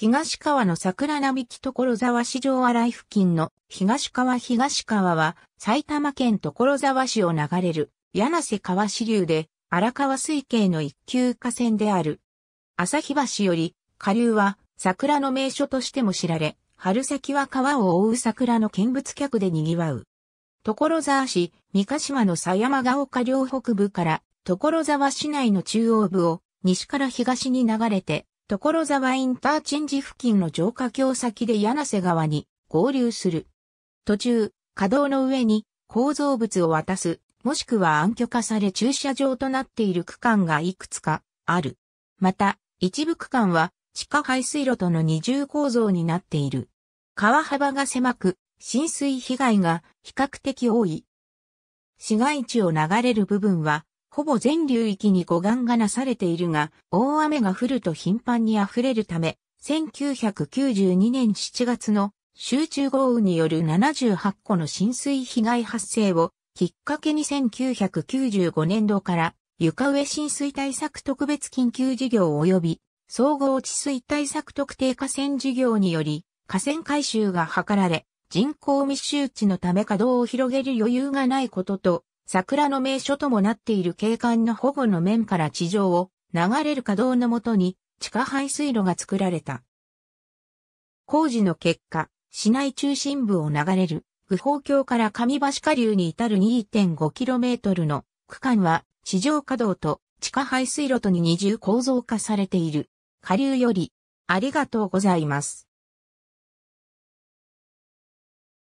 東川の桜並木所沢市場荒い付近の東川東川は埼玉県所沢市を流れる柳瀬川支流で荒川水系の一級河川である。旭橋より下流は桜の名所としても知られ、春先は川を覆う桜の見物客で賑わう。所沢市、三ヶ島の狭山が丘両北部から所沢市内の中央部を西から東に流れて所沢インターチェンジ付近の浄化橋先で柳瀬川に合流する。途中、稼働の上に構造物を渡す、もしくは暗渠化され駐車場となっている区間がいくつかある。また、一部区間は地下排水路との二重構造になっている。川幅が狭く、浸水被害が比較的多い。市街地を流れる部分はほぼ全流域に護岸がなされているが、大雨が降ると頻繁に溢れるため、1992年7月の集中豪雨による78個の浸水被害発生をきっかけに1995年度から床上浸水対策特別緊急事業及び総合治水対策特定河川事業により河川改修が図られ人口密集地のため稼働を広げる余裕がないことと桜の名所ともなっている景観の保護の面から地上を流れる稼働のもとに地下排水路が作られた。工事の結果、市内中心部を流れる具宝橋から上橋下流に至る 2.5km の区間は地上稼働と地下排水路とに二重構造化されている。下流よりありがとうございます。